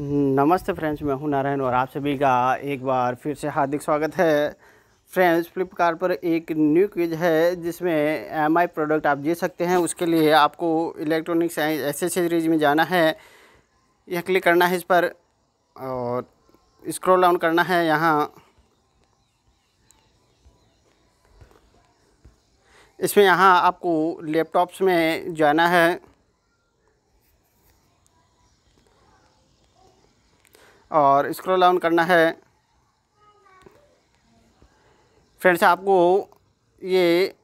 नमस्ते फ्रेंड्स मैं हूं नारायण और आप सभी का एक बार फिर से हार्दिक स्वागत है फ्रेंड्स फ्लिपकार्ट पर एक न्यू क्विज है जिसमें एम आई प्रोडक्ट आप दे सकते हैं उसके लिए आपको इलेक्ट्रॉनिक्स एसेसरीज में जाना है यह क्लिक करना है इस पर और स्क्रॉल डाउन करना है यहाँ इसमें यहाँ आपको लैपटॉप्स में जाना है और स्क्रॉल डाउन करना है फ्रेंड्स आपको ये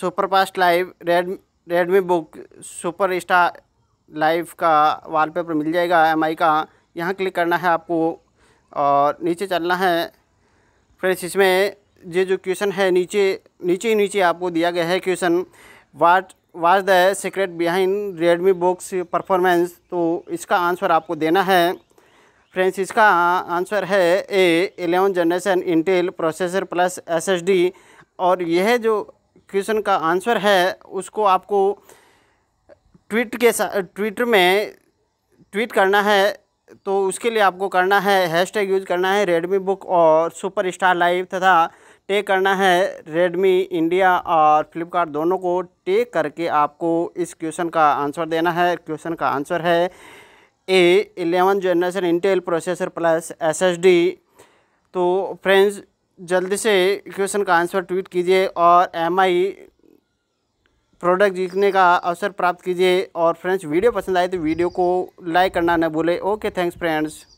superfast live red Redmi Book super star live का वॉलपेपर मिल जाएगा एम का यहाँ क्लिक करना है आपको और नीचे चलना है फ्रेंड्स इसमें ये जो क्वेश्चन है नीचे नीचे ही नीचे आपको दिया गया है question what was the secret behind Redmi books performance तो इसका आंसर आपको देना है फ्रेंड्स इसका आंसर है A eleven generation Intel processor plus SSD और यह जो क्वेश्चन का आंसर है उसको आपको ट्वीट के ट्विटर में ट्वीट करना है तो उसके लिए आपको करना है हैशटैग यूज करना है रेडमी बुक और सुपर स्टार लाइव तथा टेक करना है रेडमी इंडिया और फ्लिपकार्ट दोनों को टेक करके आपको इस क्वेश्चन का आंसर देना है क्वेश्चन का आंसर है A eleven generation Intel processor plus SSD तो फ्रेंड्स जल्दी से क्वेश्चन का आंसर ट्वीट कीजिए और एमआई प्रोडक्ट जीतने का अवसर प्राप्त कीजिए और फ्रेंड्स वीडियो पसंद आए तो वीडियो को लाइक करना न भूले ओके थैंक्स फ्रेंड्स